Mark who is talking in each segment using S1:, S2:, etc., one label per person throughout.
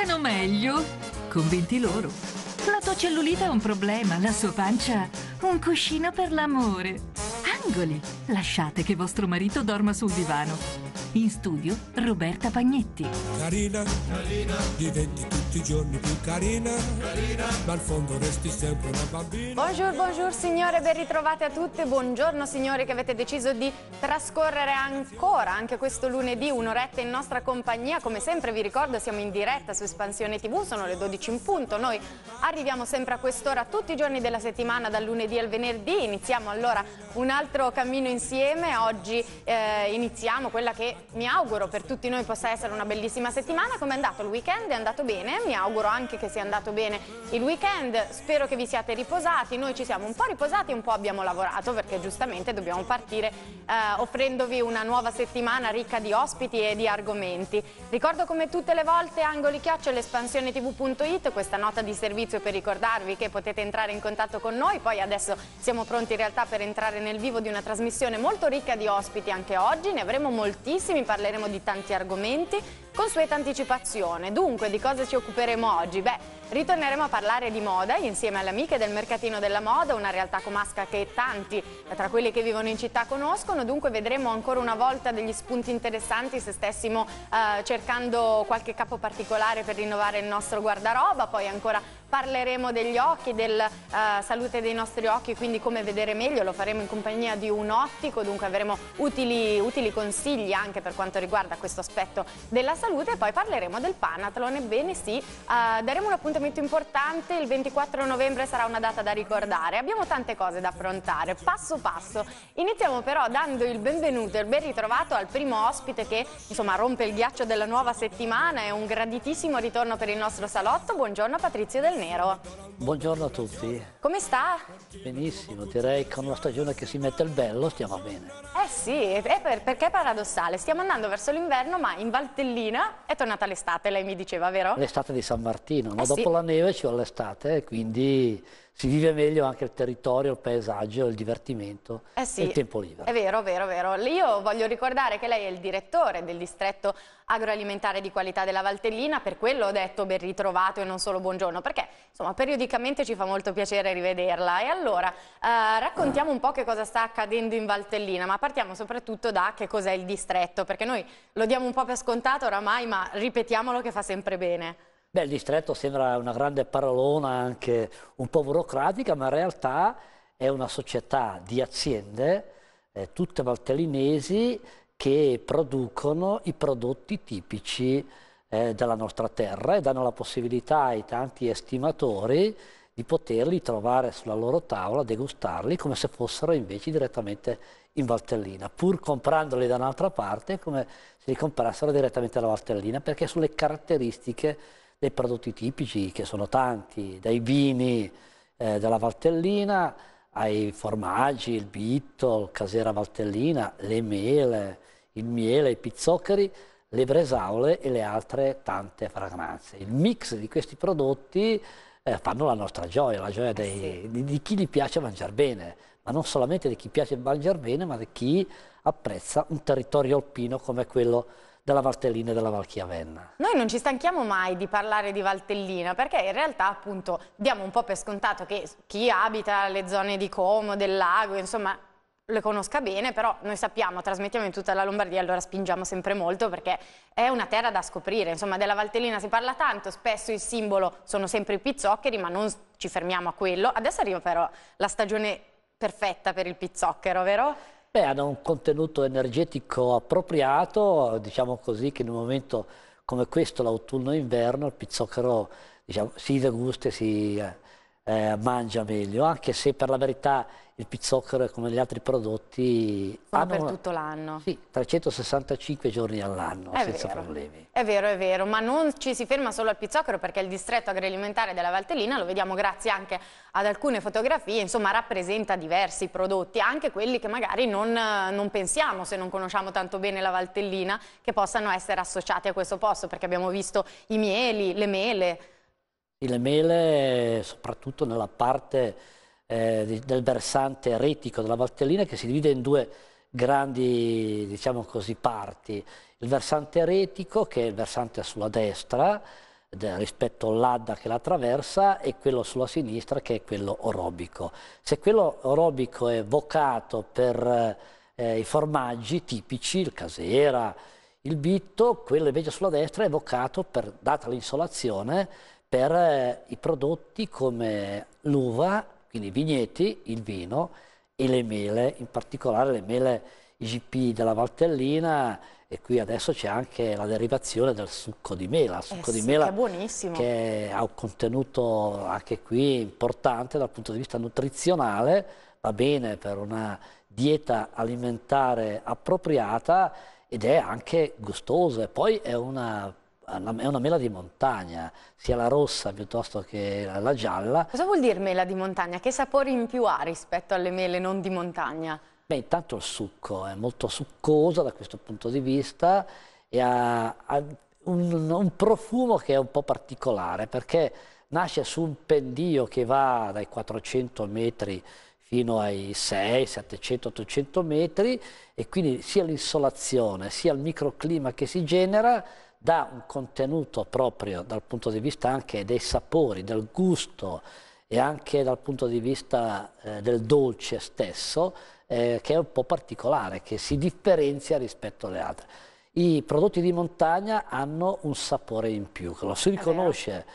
S1: stiano meglio. Convinti loro. La tua cellulite è un problema, la sua pancia un cuscino per l'amore. Angoli, lasciate che vostro marito dorma sul divano. In studio Roberta Pagnetti.
S2: Carina, carina, diventi tutti i giorni più carina, carina, ma al fondo resti sempre una bambina.
S3: Buongiorno, buongiorno signore, ben ritrovate a tutte. Buongiorno signori che avete deciso di trascorrere ancora anche questo lunedì un'oretta in nostra compagnia. Come sempre vi ricordo siamo in diretta su Espansione TV, sono le 12 in punto. Noi arriviamo sempre a quest'ora tutti i giorni della settimana, dal lunedì al venerdì. Iniziamo allora un altro cammino insieme. Oggi eh, iniziamo quella che mi auguro per tutti noi possa essere una bellissima settimana. Come è andato il weekend? È andato bene, mi auguro anche che sia andato bene il weekend. Spero che vi siate riposati, noi ci siamo un po' riposati e un po' abbiamo lavorato perché giustamente dobbiamo partire eh, offrendovi una nuova settimana ricca di ospiti e di argomenti. Ricordo come tutte le volte Angoli Chioccio e l'espansione tv.it, questa nota di servizio per ricordarvi che potete entrare in contatto con noi, poi adesso siamo pronti in realtà per entrare nel vivo di una trasmissione molto ricca di ospiti anche oggi, ne avremo moltissimi prossimi parleremo di tanti argomenti, consueta anticipazione. Dunque, di cosa ci occuperemo oggi? Beh, ritorneremo a parlare di moda insieme alle amiche del Mercatino della Moda, una realtà comasca che tanti tra quelli che vivono in città conoscono, dunque vedremo ancora una volta degli spunti interessanti se stessimo eh, cercando qualche capo particolare per rinnovare il nostro guardaroba, poi ancora parleremo degli occhi, della eh, salute dei nostri occhi, quindi come vedere meglio, lo faremo in compagnia di un ottico, dunque avremo utili, utili consigli anche per quanto riguarda questo aspetto della salute salute e poi parleremo del Panathlon, ebbene sì, eh, daremo un appuntamento importante, il 24 novembre sarà una data da ricordare, abbiamo tante cose da affrontare, passo passo, iniziamo però dando il benvenuto e il ben ritrovato al primo ospite che insomma rompe il ghiaccio della nuova settimana, è un graditissimo ritorno per il nostro salotto, buongiorno Patrizio Del Nero.
S4: Buongiorno a tutti. Come sta? Benissimo, direi con una stagione che si mette il bello stiamo bene.
S3: Eh sì, per, perché è paradossale, stiamo andando verso l'inverno ma in Valtellina Martina, è tornata l'estate, lei mi diceva, vero?
S4: L'estate di San Martino, ma eh dopo sì. la neve ci va l'estate, quindi si vive meglio anche il territorio, il paesaggio, il divertimento eh sì, e il tempo libero. È
S3: vero, vero, vero. Io voglio ricordare che lei è il direttore del distretto agroalimentare di qualità della Valtellina, per quello ho detto ben ritrovato e non solo buongiorno, perché insomma periodicamente ci fa molto piacere rivederla. E allora eh, raccontiamo un po' che cosa sta accadendo in Valtellina, ma partiamo soprattutto da che cos'è il distretto, perché noi lo diamo un po' per scontato oramai, ma ripetiamolo che fa sempre bene.
S4: Beh, il distretto sembra una grande parolona anche un po' burocratica, ma in realtà è una società di aziende, eh, tutte valtellinesi, che producono i prodotti tipici eh, della nostra terra e danno la possibilità ai tanti estimatori di poterli trovare sulla loro tavola, degustarli come se fossero invece direttamente in Valtellina, pur comprandoli da un'altra parte come se li comprassero direttamente dalla Valtellina, perché sulle caratteristiche dei prodotti tipici che sono tanti, dai vini eh, della Valtellina ai formaggi, il bitto, il casera Valtellina, le mele, il miele, i pizzoccheri, le bresaule e le altre tante fragranze. Il mix di questi prodotti eh, fanno la nostra gioia, la gioia dei, di, di, chi gli piace mangiare bene, ma non solamente di chi piace mangiare bene, ma di chi apprezza un territorio alpino come quello della Valtellina e della Valchiavenna.
S3: Noi non ci stanchiamo mai di parlare di Valtellina perché in realtà appunto diamo un po' per scontato che chi abita le zone di Como, del lago, insomma le conosca bene, però noi sappiamo, trasmettiamo in tutta la Lombardia, allora spingiamo sempre molto perché è una terra da scoprire, insomma della Valtellina si parla tanto, spesso il simbolo sono sempre i pizzoccheri, ma non ci fermiamo a quello. Adesso arriva però la stagione perfetta per il pizzocchero, vero?
S4: Beh, hanno un contenuto energetico appropriato, diciamo così che in un momento come questo, l'autunno inverno, il pizzocchero diciamo, si degusta e si... Eh, eh, mangia meglio, anche se per la verità il pizzocchero come gli altri prodotti Sono hanno, per tutto
S3: l'anno. Sì,
S4: 365 giorni all'anno, senza vero.
S3: problemi. È vero, è vero, ma non ci si ferma solo al pizzocchero perché il distretto agroalimentare della Valtellina, lo vediamo grazie anche ad alcune fotografie, insomma rappresenta diversi prodotti, anche quelli che magari non, non pensiamo se non conosciamo tanto bene la Valtellina, che possano essere associati a questo posto, perché abbiamo visto i mieli, le mele,
S4: le mele, soprattutto nella parte eh, del versante retico della Valtellina, che si divide in due grandi, diciamo così, parti. Il versante retico, che è il versante sulla destra, rispetto all'Adda che la attraversa e quello sulla sinistra che è quello orobico. Se quello orobico è vocato per eh, i formaggi tipici, il casera, il bitto, quello invece sulla destra è vocato per, data l'insolazione, per eh, i prodotti come l'uva, quindi i vigneti, il vino e le mele, in particolare le mele IGP della Valtellina e qui adesso c'è anche la derivazione del succo di mela, succo eh sì, di mela
S3: che, è che,
S4: ha un contenuto anche qui importante dal punto di vista nutrizionale, va bene per una dieta alimentare appropriata ed è anche gustoso e poi è una è una mela di montagna, sia la rossa piuttosto che la gialla.
S3: Cosa vuol dire mela di montagna? Che sapori in più ha rispetto alle mele non di montagna?
S4: Beh, intanto il succo è molto succoso da questo punto di vista e ha, ha un, un profumo che è un po' particolare perché nasce su un pendio che va dai 400 metri fino ai 6, 700, 800 metri e quindi sia l'insolazione sia il microclima che si genera dà un contenuto proprio dal punto di vista anche dei sapori, del gusto e anche dal punto di vista eh, del dolce stesso, eh, che è un po' particolare, che si differenzia rispetto alle altre. I prodotti di montagna hanno un sapore in più, lo si riconosce.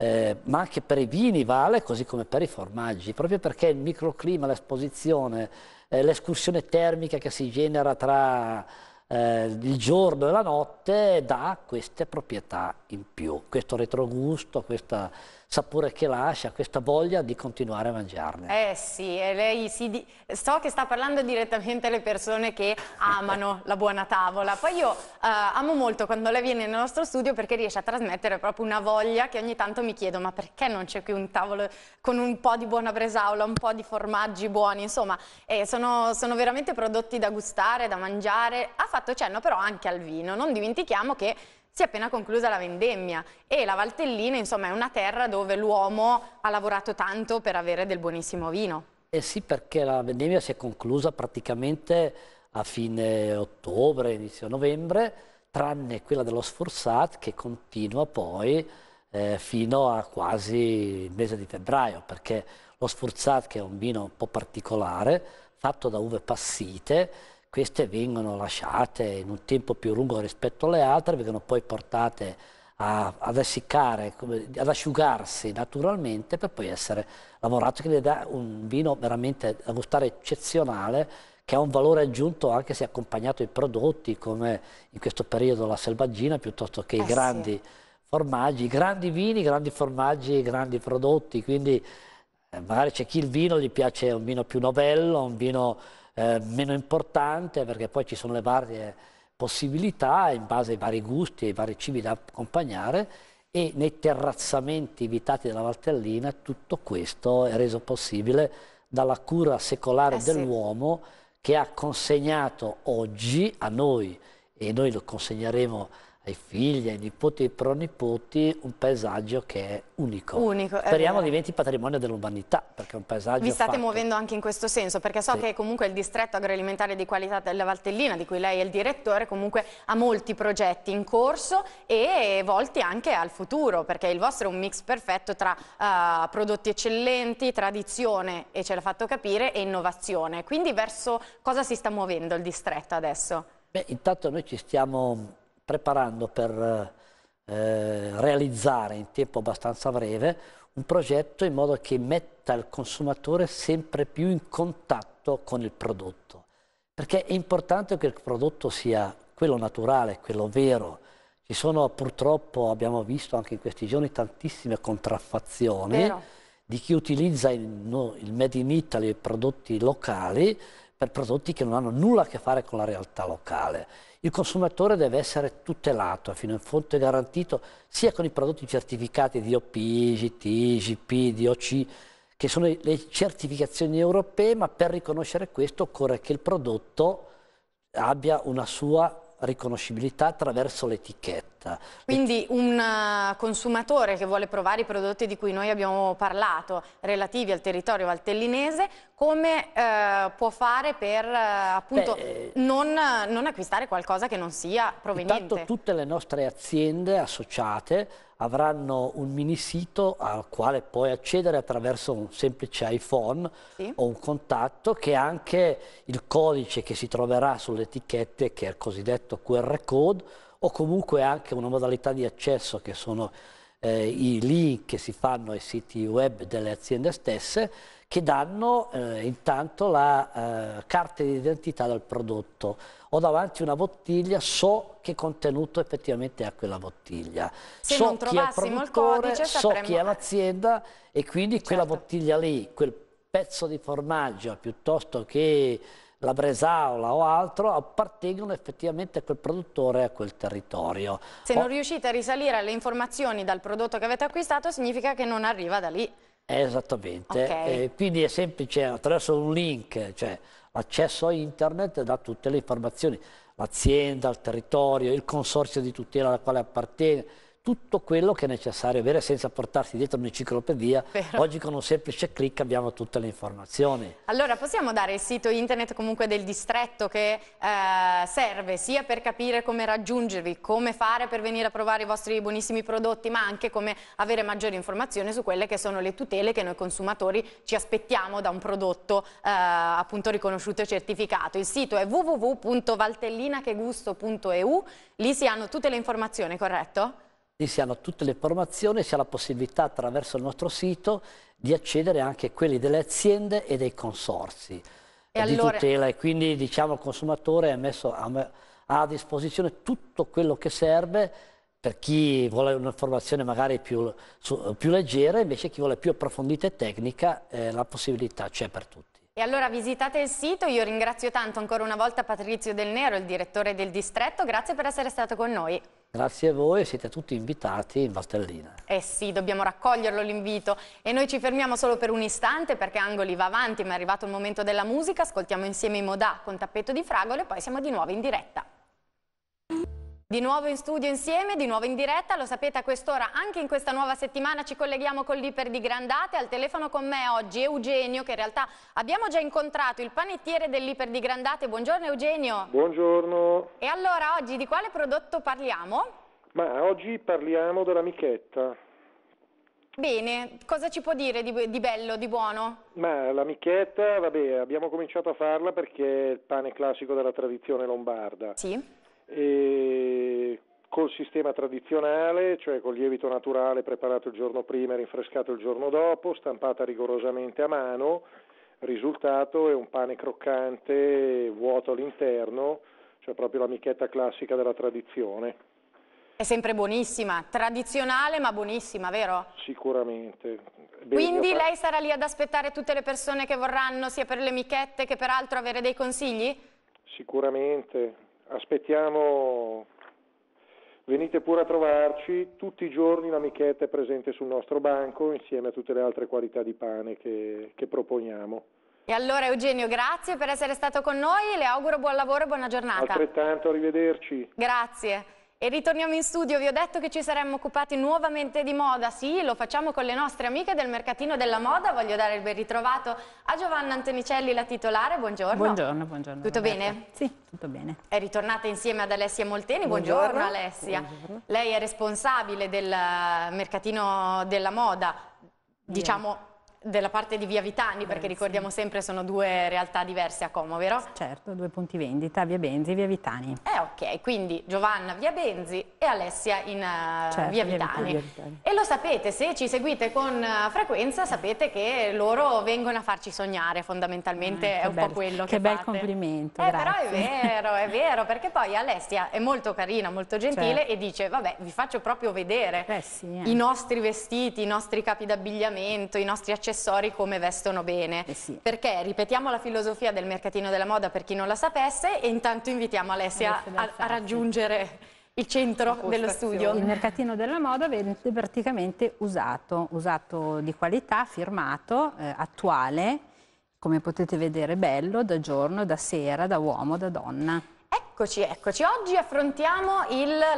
S4: Eh, ma anche per i vini vale, così come per i formaggi, proprio perché il microclima, l'esposizione, eh, l'escursione termica che si genera tra eh, il giorno e la notte dà queste proprietà in più, questo retrogusto, questa sapore che lascia, questa voglia di continuare a mangiarne.
S3: Eh sì, lei di... so che sta parlando direttamente alle persone che amano la buona tavola. Poi io eh, amo molto quando lei viene nel nostro studio perché riesce a trasmettere proprio una voglia che ogni tanto mi chiedo ma perché non c'è qui un tavolo con un po' di buona bresaola, un po' di formaggi buoni, insomma eh, sono, sono veramente prodotti da gustare, da mangiare. Ha fatto cenno però anche al vino, non dimentichiamo che si è appena conclusa la vendemmia e la Valtellina insomma è una terra dove l'uomo ha lavorato tanto per avere del buonissimo vino.
S4: Eh sì perché la vendemmia si è conclusa praticamente a fine ottobre, inizio novembre, tranne quella dello Sforzat che continua poi eh, fino a quasi il mese di febbraio perché lo Sforzat che è un vino un po' particolare fatto da uve passite queste vengono lasciate in un tempo più lungo rispetto alle altre, vengono poi portate a, ad essiccare, ad asciugarsi naturalmente per poi essere lavorato, che ne dà un vino veramente da gustare eccezionale che ha un valore aggiunto anche se accompagnato ai prodotti come in questo periodo la selvaggina piuttosto che eh i grandi sì. formaggi, grandi vini, grandi formaggi, grandi prodotti, quindi eh, magari c'è chi il vino gli piace un vino più novello, un vino eh, meno importante perché poi ci sono le varie possibilità in base ai vari gusti e ai vari cibi da accompagnare e nei terrazzamenti evitati dalla Valtellina tutto questo è reso possibile dalla cura secolare eh sì. dell'uomo che ha consegnato oggi a noi e noi lo consegneremo ai figli, ai nipoti, ai pronipoti, un paesaggio che è unico. unico
S3: Speriamo vero. diventi
S4: patrimonio dell'umanità, perché è un paesaggio Vi state fatto. muovendo
S3: anche in questo senso, perché so sì. che comunque il distretto agroalimentare di qualità della Valtellina, di cui lei è il direttore, comunque ha molti progetti in corso e volti anche al futuro, perché il vostro è un mix perfetto tra uh, prodotti eccellenti, tradizione, e ce l'ha fatto capire, e innovazione. Quindi verso cosa si sta muovendo il distretto adesso?
S4: Beh, intanto noi ci stiamo preparando per eh, realizzare in tempo abbastanza breve un progetto in modo che metta il consumatore sempre più in contatto con il prodotto. Perché è importante che il prodotto sia quello naturale, quello vero. Ci sono purtroppo, abbiamo visto anche in questi giorni, tantissime contraffazioni vero. di chi utilizza il, no, il Made in Italy i prodotti locali per prodotti che non hanno nulla a che fare con la realtà locale. Il consumatore deve essere tutelato fino in fondo e garantito sia con i prodotti certificati di OP, GT, GP, DOC, che sono le certificazioni europee, ma per riconoscere questo occorre che il prodotto abbia una sua
S3: riconoscibilità
S4: attraverso l'etichetta
S3: diretta. Quindi un eh, consumatore che vuole provare i prodotti di cui noi abbiamo parlato relativi al territorio valtellinese, come eh, può fare per eh, appunto Beh, eh, non, non, acquistare qualcosa che non sia proveniente? Intanto
S4: tutte le nostre aziende associate avranno un mini sito al quale puoi accedere attraverso un semplice iPhone sì. o un contatto che anche il codice che si troverà sulle etichette che è il cosiddetto QR code o comunque anche una modalità di accesso che sono eh, i link che si fanno ai siti web delle aziende stesse che danno eh, intanto la eh, carta di identità del prodotto. Ho davanti una bottiglia, so che contenuto effettivamente ha quella bottiglia. Se so chi è il produttore, il codice, so chi è l'azienda e quindi certo. quella bottiglia lì, quel pezzo di formaggio piuttosto che la bresaola o altro appartengono effettivamente a quel produttore e a quel territorio. Se non
S3: riuscite a risalire alle informazioni dal prodotto che avete acquistato significa che non arriva da lì.
S4: Esattamente, okay. eh, quindi è semplice attraverso un link, cioè l'accesso a internet dà tutte le informazioni, l'azienda, il territorio, il consorzio di tutela al quale appartiene, tutto quello che è necessario avere senza portarsi dietro un'enciclopedia. Oggi con un semplice clic abbiamo tutte le informazioni.
S3: Allora possiamo dare il sito internet comunque del distretto che eh, serve sia per capire come raggiungervi, come fare per venire a provare i vostri buonissimi prodotti, ma anche come avere maggiori informazioni su quelle che sono le tutele che noi consumatori ci aspettiamo da un prodotto eh, appunto riconosciuto e certificato. Il sito è www.valtellinachegusto.eu, lì si hanno tutte le informazioni, corretto?
S4: lì si hanno tutte le informazioni, si ha la possibilità attraverso il nostro sito di accedere anche a quelli delle aziende e dei consorsi e di allora... tutela e quindi diciamo il consumatore ha messo a, a disposizione tutto quello che serve per chi vuole un'informazione magari più, su, più, leggera, invece chi vuole più approfondita e tecnica, eh, la possibilità c'è per tutti.
S3: E allora visitate il sito, io ringrazio tanto ancora una volta Patrizio Del Nero, il direttore del distretto, grazie per essere stato con noi.
S4: Grazie a voi, siete tutti invitati in Valtellina.
S3: Eh sì, dobbiamo raccoglierlo l'invito e noi ci fermiamo solo per un istante perché Angoli va avanti, ma è arrivato il momento della musica, ascoltiamo insieme i Modà con tappeto di fragole e poi siamo di nuovo in diretta. Di nuovo in studio insieme, di nuovo in diretta, lo sapete a quest'ora, anche in questa nuova settimana ci colleghiamo con l'Iper di Grandate, al telefono con me oggi Eugenio che in realtà abbiamo già incontrato, il panettiere dell'Iper di Grandate, buongiorno Eugenio.
S2: Buongiorno.
S3: E allora oggi di quale prodotto parliamo?
S2: Ma oggi parliamo della michetta.
S3: Bene, cosa ci può dire di, di bello, di buono?
S2: Ma la michetta, vabbè, abbiamo cominciato a farla perché è il pane classico della tradizione lombarda. Sì e col sistema tradizionale, cioè col lievito naturale preparato il giorno prima e rinfrescato il giorno dopo, stampata rigorosamente a mano, risultato è un pane croccante, vuoto all'interno, cioè proprio la michetta classica della tradizione.
S3: È sempre buonissima, tradizionale ma buonissima, vero?
S2: Sicuramente. Beh, Quindi lei
S3: sarà lì ad aspettare tutte le persone che vorranno, sia per le michette che per altro, avere dei consigli?
S2: Sicuramente, aspettiamo, venite pure a trovarci, tutti i giorni l'amichetta è presente sul nostro banco insieme a tutte le altre qualità di pane che, che proponiamo.
S3: E allora Eugenio, grazie per essere stato con noi, le auguro buon lavoro e buona giornata.
S2: Altrettanto, arrivederci.
S3: Grazie. E ritorniamo in studio, vi ho detto che ci saremmo occupati nuovamente di moda, sì, lo facciamo con le nostre amiche del mercatino della moda, voglio dare il ben ritrovato a Giovanna Antonicelli, la titolare, buongiorno. Buongiorno,
S1: buongiorno. Tutto Roberta. bene? Sì, tutto bene.
S3: È ritornata insieme ad Alessia Molteni, buongiorno, buongiorno Alessia. Buongiorno. Lei è responsabile del mercatino della moda, diciamo della parte di Via Vitani, perché eh, ricordiamo sempre sono due realtà diverse a Como, vero? Certo, due punti vendita, Via Benzi e Via Vitani. Eh ok, quindi Giovanna Via Benzi e Alessia in uh, certo, Via, Vitani. Via, Vitani. E lo sapete, se ci seguite con uh, frequenza sapete che loro vengono a farci sognare fondamentalmente, ah, è un bello, po' quello che Che bel fate.
S1: complimento, eh, però è
S3: vero, è vero, perché poi Alessia è molto carina, molto gentile certo. e dice vabbè vi faccio proprio vedere eh, sì, eh. i nostri vestiti, i nostri capi d'abbigliamento, i nostri accessori accessori come vestono bene. Eh sì. Perché ripetiamo la filosofia del mercatino della moda per chi non la sapesse e intanto invitiamo Alessia a, a raggiungere il centro dello studio. Il mercatino
S1: della moda vende praticamente usato, usato di qualità, firmato, eh, attuale, come potete vedere bello da giorno, da sera, da uomo, da donna.
S3: Eccoci, eccoci. Oggi affrontiamo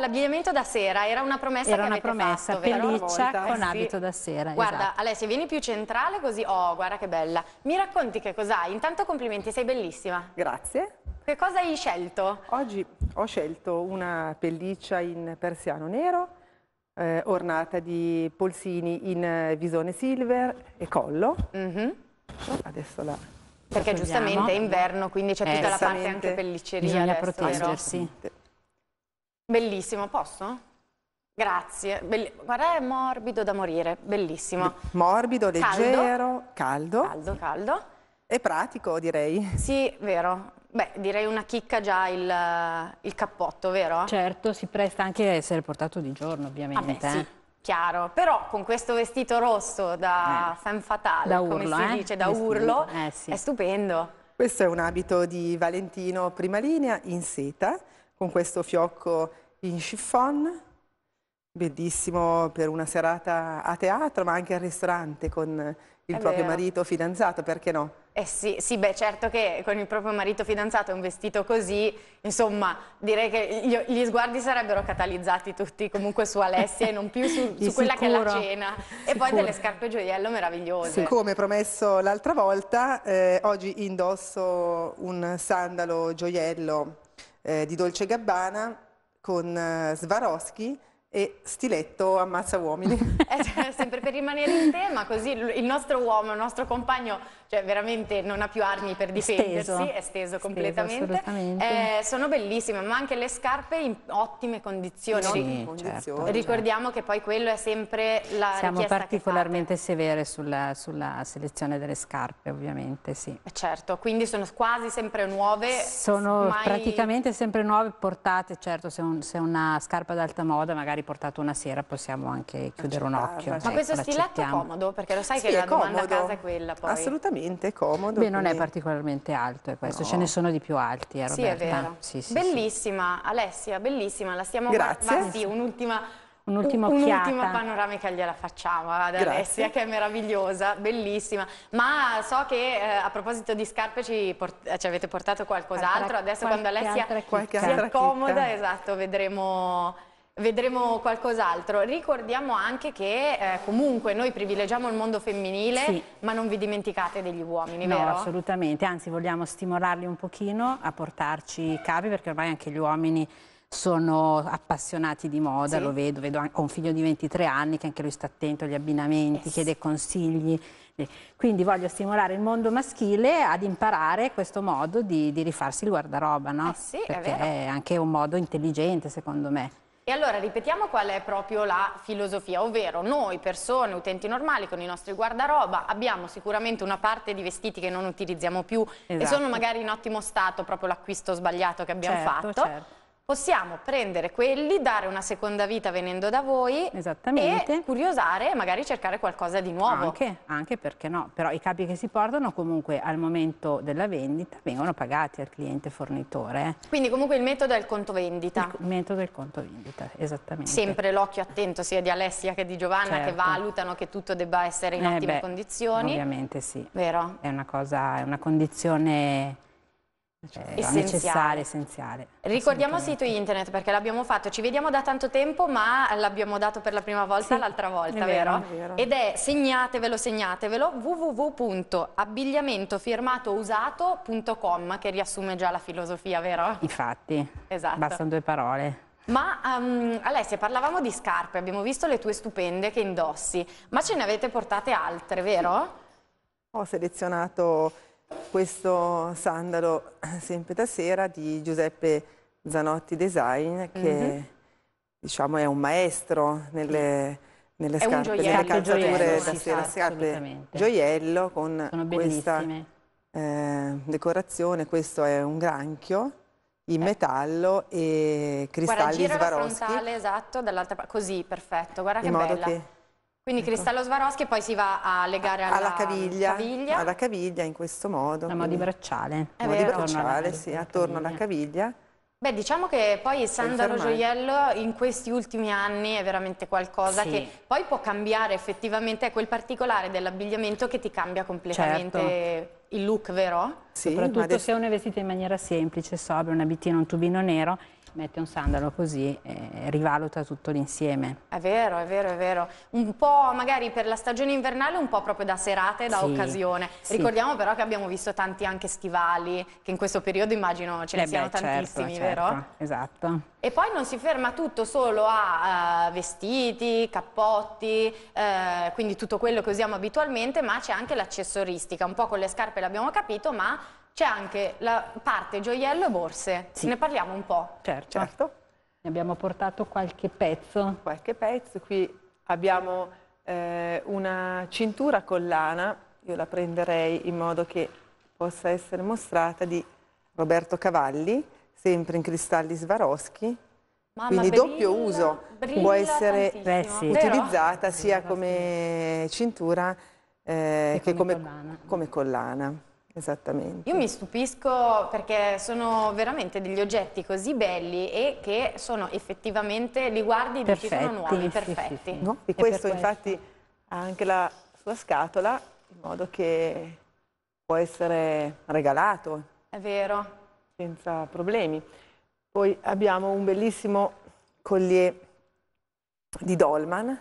S3: l'abbigliamento da sera. Era una promessa Era che una promessa, fatto, pelliccia con eh, abito sì. da
S1: sera. Guarda, esatto.
S3: Alessia, vieni più centrale così. Oh, guarda che bella. Mi racconti che cos'hai? Intanto complimenti, sei bellissima. Grazie. Che cosa hai scelto? Oggi ho scelto una
S5: pelliccia in persiano nero, eh, ornata di polsini in eh, visone silver e collo. Mm -hmm. Adesso la perché giustamente è inverno, quindi c'è tutta la parte anche pellicceria. Bisogna adesso, proteggersi.
S3: Bellissimo, posso? Grazie, Belli guarda è morbido da morire, bellissimo.
S5: Morbido, leggero,
S3: caldo. Caldo, caldo. caldo. E pratico direi. Sì, vero. Beh, direi una chicca già il, il cappotto, vero? Certo, si presta anche a essere portato di giorno ovviamente. Ah beh, sì. Eh. Chiaro, però con questo vestito rosso da eh, femme fatale, da urlo, come si eh? dice, da Vestito. urlo, eh,
S5: sì. è stupendo. Questo è un abito di Valentino prima linea in seta, con questo fiocco in chiffon, bellissimo per una serata a teatro, ma anche al ristorante con il è proprio vero. marito fidanzato, perché no?
S3: Eh sì, sì, beh certo che con il proprio marito fidanzato e un vestito così, insomma, direi che gli, gli, sguardi sarebbero catalizzati tutti comunque su Alessia e non più su, su quella che è la cena. E poi delle scarpe gioiello meravigliose. Sì. Come
S5: promesso l'altra volta, eh, oggi indosso un sandalo gioiello eh, di Dolce Gabbana con eh, Swarovski e stiletto ammazza uomini. Eh, cioè,
S3: sempre per rimanere in tema, così il nostro uomo, il nostro compagno cioè veramente non ha più armi per difendersi, steso. è steso completamente. Steso, eh, sono bellissime, ma anche le scarpe in ottime condizioni. Sì, ottime certo. condizioni. Certo, Ricordiamo che poi quello è sempre la Siamo
S1: particolarmente severe sulla, sulla, selezione delle scarpe, ovviamente, sì. Eh,
S3: certo, quindi sono quasi sempre nuove. Sono mai... praticamente
S1: sempre nuove, portate, certo, se, un, se una scarpa d'alta moda, magari portata una sera, possiamo anche chiudere un occhio. Ma ecco, questo stiletto è comodo?
S3: Perché lo sai sì, che la domanda a casa è quella poi.
S1: Assolutamente conveniente, comodo. Beh, non quindi... è particolarmente alto, è eh, questo, no. ce ne sono di più alti, eh, Sì, è vero. Sì, sì,
S3: bellissima, sì. Alessia, bellissima, la stiamo guardando. Sì, un'ultima
S1: un'ultima un, un'ultima
S3: panoramica gliela facciamo ad Grazie. Alessia che è meravigliosa, bellissima ma so che eh, a proposito di scarpe ci, eh, ci avete portato qualcos'altro adesso quando Alessia si accomoda esatto, vedremo vedremo qualcos'altro. Ricordiamo anche che eh, comunque noi privilegiamo il mondo femminile, sì. ma non vi dimenticate degli uomini, no, vero?
S1: assolutamente, anzi vogliamo stimolarli un pochino a portarci i capi, perché ormai anche gli uomini sono appassionati di moda, sì. lo vedo, vedo anche, ho un figlio di 23 anni che anche lui sta attento agli abbinamenti, yes. chiede consigli, eh, quindi voglio stimolare il mondo maschile ad imparare questo modo di, di rifarsi il guardaroba, no? Eh sì, perché è, è anche un modo intelligente secondo me.
S3: E allora ripetiamo qual è proprio la filosofia, ovvero noi persone, utenti normali con i nostri guardaroba abbiamo sicuramente una parte di vestiti che non utilizziamo più esatto. e sono esatto. magari in ottimo stato proprio l'acquisto sbagliato che abbiamo certo, fatto. Certo possiamo prendere quelli, dare una seconda vita venendo da voi Esattamente. e curiosare e magari cercare qualcosa di nuovo. Anche,
S1: anche perché no, però i capi che si portano comunque al momento della vendita vengono pagati al cliente fornitore.
S3: Quindi comunque il metodo è il conto vendita. Il metodo è il conto
S1: vendita, esattamente. Sempre
S3: l'occhio attento sia di Alessia che di Giovanna certo. che valutano che tutto debba essere in eh ottime beh, condizioni.
S1: Ovviamente sì. Vero? È una cosa, è una condizione Essenziale. Necessario, essenziale.
S3: Ricordiamo sito internet perché l'abbiamo fatto, ci vediamo da tanto tempo ma l'abbiamo dato per la prima volta sì, l'altra volta, è vero, vero? È vero? Ed è, segnatevelo, segnatevelo, www.abbigliamentofirmatousato.com che riassume già la filosofia, vero?
S1: Infatti, esatto. bastano due parole.
S3: Ma um, Alessia, parlavamo di scarpe, abbiamo visto le tue stupende che indossi, ma ce ne avete portate altre, vero? Sì.
S5: Ho selezionato questo sandalo sempre da sera di Giuseppe Zanotti Design che mm -hmm. diciamo è un maestro nelle, nelle scarpe, nelle calzature da sera, esatto, scarpe gioiello con questa eh, decorazione, questo è un granchio in eh. metallo e cristalli Guarda, gira Swarovski. Guarda, frontale,
S3: esatto, dall'altra parte, così, perfetto, guarda in che modo Che quindi ecco. Cristallo Swarovski poi si va a legare alla, alla caviglia, caviglia,
S5: Alla caviglia in questo modo. La di mm. bracciale.
S3: A modi di bracciale, sì, attorno alla caviglia. Beh, diciamo che poi il sandalo gioiello in questi ultimi anni è veramente qualcosa sì. che poi può cambiare effettivamente, è quel particolare dell'abbigliamento che ti cambia completamente certo. il look, vero?
S5: Sì,
S1: Soprattutto adesso... se uno è vestito in maniera semplice, sobria, un abitino, un tubino nero, mette un sandalo così e rivaluta tutto l'insieme.
S3: È vero, è vero, è vero. Un po' magari per la stagione invernale, un po' proprio da serata e da sì, occasione. Sì. Ricordiamo però che abbiamo visto tanti anche stivali, che in questo periodo immagino ce ne eh siano beh, certo, tantissimi, certo, vero? Certo, esatto. E poi non si ferma tutto solo a uh, vestiti, cappotti, uh, quindi tutto quello che usiamo abitualmente, ma c'è anche l'accessoristica. Un po' con le scarpe l'abbiamo capito, ma c'è anche la parte gioiello e borse. Sì. Ne parliamo un po'. Certo. certo. Ne
S5: abbiamo portato qualche pezzo. Qualche pezzo. Qui abbiamo eh, una cintura collana, io la prenderei in modo che possa essere mostrata, di Roberto Cavalli, sempre in cristalli Swarovski.
S3: Mamma, Quindi brilla, doppio uso, può essere Beh, sì. utilizzata
S5: Vero? sia come cintura eh, che come, come collana. Come collana. Esattamente.
S3: Io mi stupisco perché sono veramente degli oggetti così belli e che sono effettivamente, li guardi e perfetti, dici sono nuovi, perfetti. Sì, sì,
S5: No? E, e questo, questo infatti ha anche la sua scatola in modo che può essere regalato. È vero. Senza problemi. Poi abbiamo un bellissimo collier di Dolman,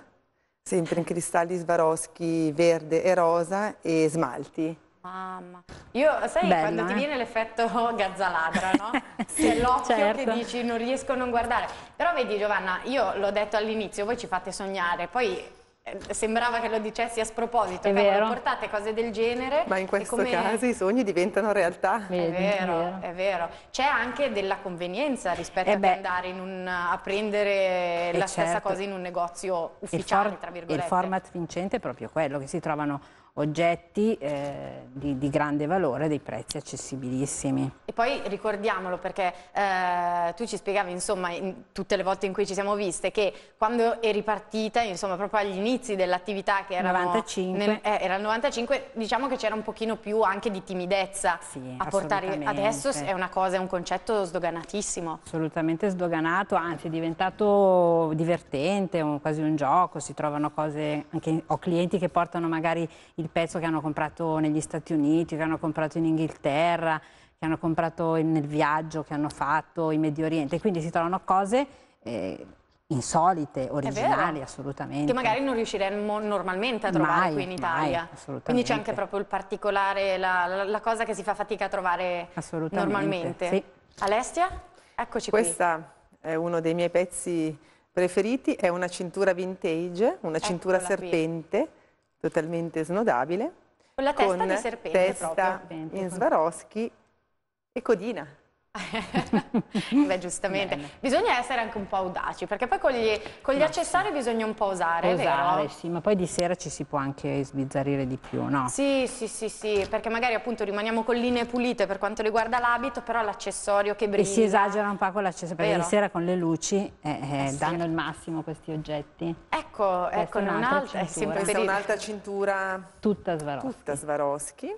S5: sempre in cristalli Swarovski verde e rosa e smalti.
S3: Mamma. Io, sai, Bella, quando ti eh? viene l'effetto gazzaladra, no? sì, C'è l'occhio certo. che dici non riesco a non guardare. Però vedi Giovanna, io l'ho detto all'inizio, voi ci fate sognare, poi eh, sembrava che lo dicessi a sproposito, è cavolo, portate cose del genere. Ma in questo come... caso
S5: i sogni diventano realtà.
S3: Vedi, è vero, è vero. C'è anche della convenienza rispetto eh ad andare un, a prendere eh, la certo. stessa cosa in un negozio ufficiale, il tra virgolette. Il
S1: format vincente è proprio quello, che si trovano oggetti eh, di, di, grande valore dei prezzi accessibilissimi.
S3: E poi ricordiamolo perché eh, tu ci spiegavi insomma in, tutte le volte in cui ci siamo viste che quando eri partita insomma proprio agli inizi dell'attività che era 95. Nel, eh, era il 95 diciamo che c'era un pochino più anche di timidezza sì, a portare adesso è una cosa, è un concetto sdoganatissimo.
S1: Assolutamente sdoganato anzi è diventato divertente, un, quasi un gioco si trovano cose anche ho clienti che portano magari il pezzo che hanno comprato negli Stati Uniti, che hanno comprato in Inghilterra, che hanno comprato nel viaggio che hanno fatto in Medio Oriente. Quindi si trovano cose eh, insolite, originali assolutamente. Che magari
S3: non riusciremmo normalmente a trovare mai, qui in Italia. Mai, Quindi c'è anche proprio il particolare, la, la, la, cosa che si fa fatica a trovare
S5: normalmente. Sì.
S3: Alestia, eccoci Questa
S5: qui. Questo è uno dei miei pezzi preferiti, è una cintura vintage, una Eccola cintura serpente. Qui totalmente snodabile. Con la testa con di serpente testa proprio. in Swarovski e codina. Beh,
S3: giustamente. Bene. Bisogna essere anche un po' audaci, perché poi con gli, con gli accessori sì. bisogna un po' osare, usare, Usare,
S1: sì, ma poi di sera ci si può anche sbizzarrire di più, no?
S3: Sì, sì, sì, sì, perché magari appunto rimaniamo con linee pulite per quanto riguarda l'abito, però l'accessorio che brilla... E si esagera un po' con l'accessorio, perché di
S1: sera con le luci eh, eh, eh, sì. danno il massimo questi oggetti.
S3: Ecco, Questa ecco, è un'altra un cintura. È sempre un'altra
S5: cintura... Tutta Swarovski. Tutta Swarovski.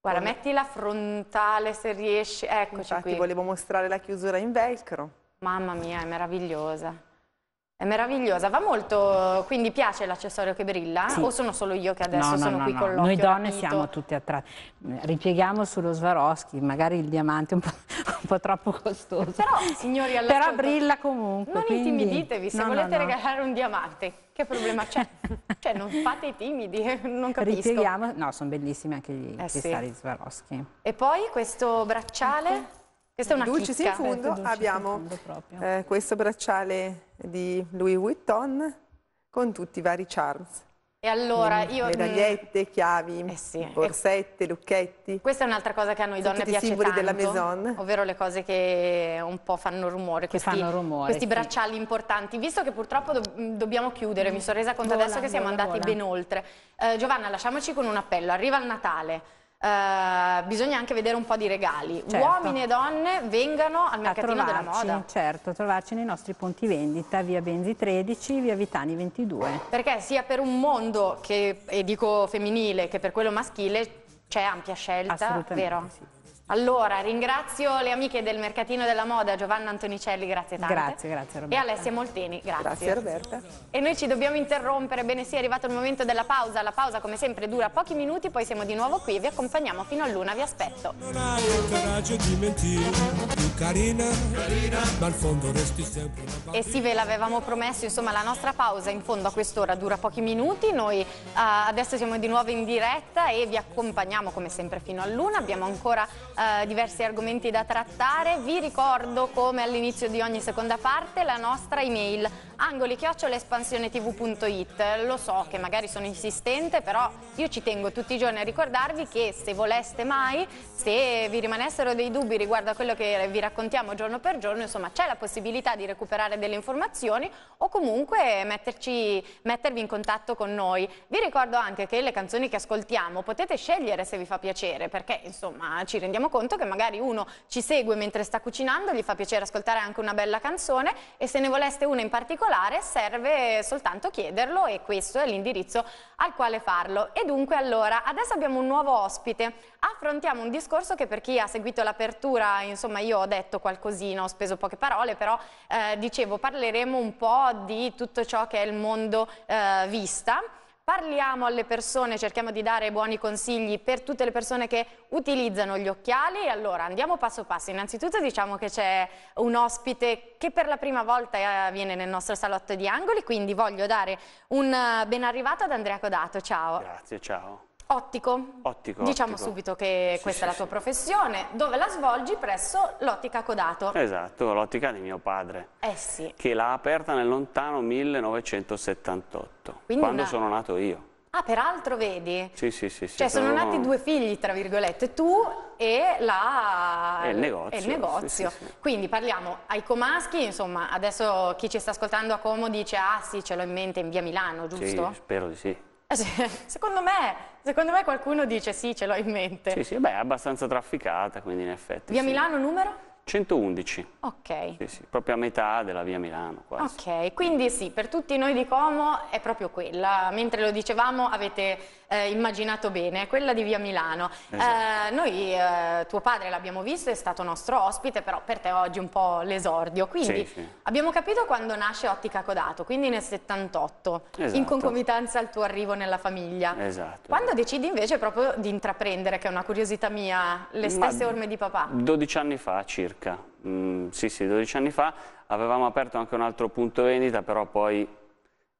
S3: Guarda, Come... metti la frontale se riesci, eccoci Infatti, qui. volevo mostrare la chiusura in velcro. Mamma mia, è meravigliosa. È meravigliosa, va molto, quindi piace l'accessorio che brilla? Sì. O sono solo io che adesso no, no, sono no, qui con l'occhio? Noi donne rapito. siamo
S1: tutte attratte. Ripieghiamo sullo Swarovski, magari il diamante è un, un po', troppo
S3: costoso. Però, signori, Però brilla comunque. Non quindi... intimidetevi, se volete regalare un diamante, che problema c'è? cioè, non fate i timidi, eh, non capisco. Ripieghiamo,
S1: no, sono bellissimi anche gli eh, cristalli sì. Swarovski.
S3: E poi questo bracciale? Questa è una Dulcis in fondo eh, abbiamo fondo
S5: eh, questo bracciale di Louis Vuitton con tutti i vari charms.
S3: E allora mm, io... Medagliette, mm, chiavi, eh sì, borsette, lucchetti. Questa è un'altra cosa che a noi donne piace tanto. della maison. Ovvero le cose che un po' fanno rumore. Che questi, fanno rumore. Questi sì. bracciali importanti. Visto che purtroppo do mm, dobbiamo chiudere, mm. mi sono resa conto vola, adesso che siamo vola, andati vola. ben oltre. Eh, Giovanna, lasciamoci con un appello. Arriva il Natale. Eh, bisogna anche vedere un po' di regali. Certo. Uomini e donne vengano al mercatino trovarci, della moda.
S1: Certo, trovarci nei nostri punti vendita, via Benzi 13, via Vitani 22.
S3: Perché sia per un mondo che, dico femminile che per quello maschile c'è ampia scelta, vero? Sì. Allora, ringrazio le amiche del Mercatino della Moda, Giovanna Antonicelli, grazie tante. Grazie, grazie Roberta. E Alessia Molteni, grazie. Grazie Roberta. E noi ci dobbiamo interrompere, bene sì, è arrivato il momento della pausa. La pausa come sempre dura pochi minuti, poi siamo di nuovo qui e vi accompagniamo fino a luna, vi aspetto.
S2: Non hai il coraggio di mentire, più carina, carina, ma al fondo resti sempre
S3: una E sì, ve l'avevamo promesso, insomma, la nostra pausa in fondo a quest'ora dura pochi minuti. Noi eh, adesso siamo di nuovo in diretta e vi accompagniamo come sempre fino a luna. Abbiamo ancora eh, diversi argomenti da trattare. Vi ricordo come all'inizio di ogni seconda parte la nostra email angoli tv.it. Lo so che magari sono insistente, però io ci tengo tutti i giorni a ricordarvi che se voleste mai, se vi rimanessero dei dubbi riguardo a quello che vi raccontiamo giorno per giorno, insomma c'è la possibilità di recuperare delle informazioni o comunque metterci, mettervi in contatto con noi. Vi ricordo anche che le canzoni che ascoltiamo potete scegliere se vi fa piacere, perché insomma ci rendiamo conto che magari uno ci segue mentre sta cucinando, gli fa piacere ascoltare anche una bella canzone e se ne voleste una in particolare particolare serve soltanto chiederlo e questo è l'indirizzo al quale farlo. E dunque allora, adesso abbiamo un nuovo ospite, affrontiamo un discorso che per chi ha seguito l'apertura, insomma io ho detto qualcosina, ho speso poche parole, però eh, dicevo parleremo un po' di tutto ciò che è il mondo eh, vista parliamo alle persone, cerchiamo di dare buoni consigli per tutte le persone che utilizzano gli occhiali. Allora andiamo passo passo. Innanzitutto diciamo che c'è un ospite che per la prima volta eh, viene nel nostro salotto di angoli, quindi voglio dare un eh, ben arrivato ad Andrea Codato. Ciao. Grazie, ciao. Ottico.
S6: Ottico. Diciamo ottico. subito
S3: che sì, questa sì, è la tua sì. professione, dove la svolgi presso l'Ottica Codato.
S6: Esatto, l'ottica di mio padre. Eh sì. Che l'ha aperta nel lontano 1978, Quindi quando una... sono nato io.
S3: Ah, peraltro vedi?
S6: Sì, sì, sì. Cioè sono nati due
S3: figli, tra virgolette, tu e, la... e il negozio. E il negozio. Sì, sì, sì. Quindi parliamo ai comaschi, insomma, adesso chi ci sta ascoltando a Como dice ah sì, ce l'ho in mente in via Milano, giusto? Sì, spero di sì. Eh secondo me, secondo me, qualcuno dice sì, ce l'ho in mente. Sì, sì,
S6: beh, è abbastanza trafficata, quindi in effetti. Via sì.
S3: Milano numero?
S6: 111. Ok. Sì, sì, proprio a metà della via Milano quasi.
S3: Ok, quindi sì, per tutti noi di Como è proprio quella. Mentre lo dicevamo avete eh, immaginato bene, quella di via Milano. Esatto. Eh, noi, eh, tuo padre l'abbiamo visto, è stato nostro ospite, però per te oggi un po' l'esordio. Quindi sì, sì. abbiamo capito quando nasce Ottica Codato, quindi nel 78, esatto. in concomitanza al tuo arrivo nella famiglia. Esatto. Quando decidi invece proprio di intraprendere, che è una curiosità mia, le stesse Ma orme di papà?
S6: 12 anni fa circa, mm, sì sì, 12 anni fa avevamo aperto anche un altro punto vendita, però poi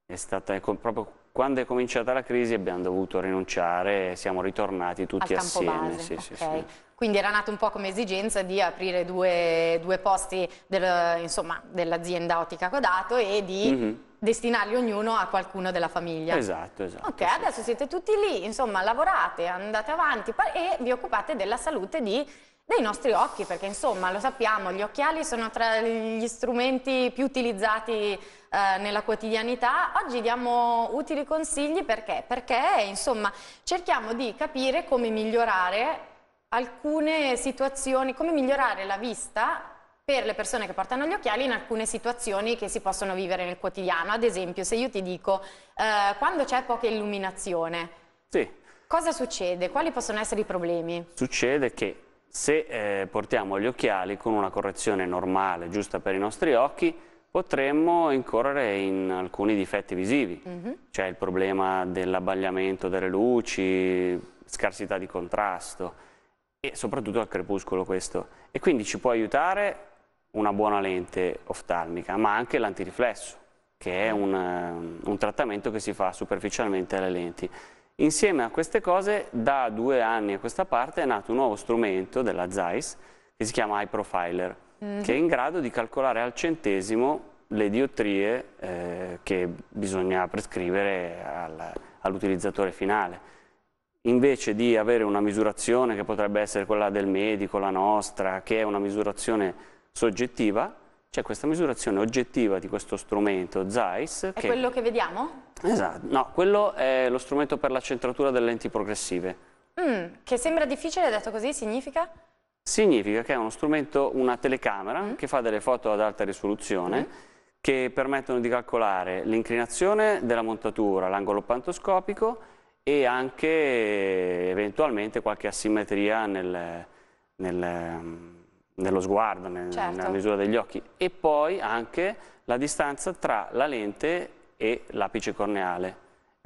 S6: è stata proprio quando è cominciata la crisi abbiamo dovuto rinunciare, siamo ritornati tutti assieme. Sì, okay. sì, sì.
S3: Quindi era nata un po' come esigenza di aprire due, due posti del, dell'azienda Ottica Codato e di mm -hmm. destinarli ognuno a qualcuno della famiglia. Esatto, esatto. Ok, adesso siete tutti lì, insomma lavorate, andate avanti e vi occupate della salute di dei nostri occhi, perché insomma lo sappiamo, gli occhiali sono tra gli strumenti più utilizzati eh, nella quotidianità. Oggi diamo utili consigli perché? Perché insomma cerchiamo di capire come migliorare alcune situazioni, come migliorare la vista per le persone che portano gli occhiali in alcune situazioni che si possono vivere nel quotidiano. Ad esempio, se io ti dico eh, quando c'è poca illuminazione, sì. cosa succede? Quali possono essere i problemi?
S6: Succede che se eh, portiamo gli occhiali con una correzione normale, giusta per i nostri occhi, potremmo incorrere in alcuni difetti visivi, mm -hmm. cioè il problema dell'abbagliamento delle luci, scarsità di contrasto e soprattutto al crepuscolo questo. E quindi ci può aiutare una buona lente oftalmica, ma anche l'antiriflesso, che è un, eh, un trattamento che si fa superficialmente alle lenti. Insieme a queste cose, da due anni a questa parte, è nato un nuovo strumento della ZEISS che si chiama iProfiler, mm -hmm. che è in grado di calcolare al centesimo le diottrie eh, che bisogna prescrivere al, all'utilizzatore finale. Invece di avere una misurazione che potrebbe essere quella del medico, la nostra, che è una misurazione soggettiva, c'è questa misurazione oggettiva di questo strumento ZEISS. È che... quello
S3: che vediamo?
S6: Esatto, no, quello è lo strumento per la centratura delle lenti progressive.
S3: Mm, che sembra difficile, detto così, significa?
S6: Significa che è uno strumento, una telecamera mm. che fa delle foto ad alta risoluzione mm. che permettono di calcolare l'inclinazione della montatura, l'angolo pantoscopico e anche eventualmente qualche asimmetria nel, nel nello sguardo, nel, certo. nella misura degli occhi e poi anche la distanza tra la lente e l'apice corneale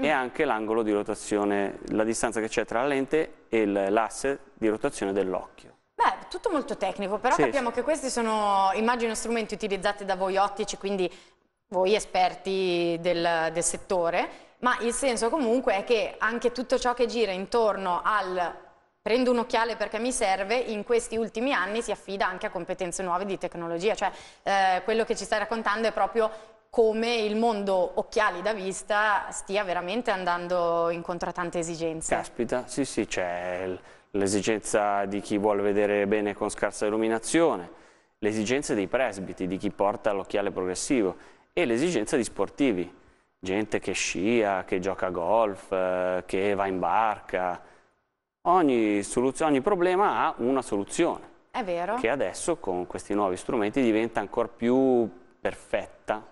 S6: mm. e anche l'angolo di rotazione, la distanza che c'è tra la lente e l'asse di rotazione dell'occhio.
S3: Beh, tutto molto tecnico, però sì, capiamo sì. che questi sono, immagino, strumenti utilizzati da voi ottici, quindi voi esperti del, del settore, ma il senso comunque è che anche tutto ciò che gira intorno al prendo un occhiale perché mi serve, in questi ultimi anni si affida anche a competenze nuove di tecnologia, cioè eh, quello che ci stai raccontando è proprio come il mondo occhiali da vista stia veramente andando incontro a tante esigenze.
S6: Caspita, sì sì, c'è l'esigenza di chi vuole vedere bene con scarsa illuminazione, l'esigenza dei presbiti, di chi porta l'occhiale progressivo e l'esigenza di sportivi, gente che scia, che gioca a golf, eh, che va in barca, ogni, soluzione, ogni problema ha una soluzione. È vero. Che adesso con questi nuovi strumenti diventa ancora più perfetta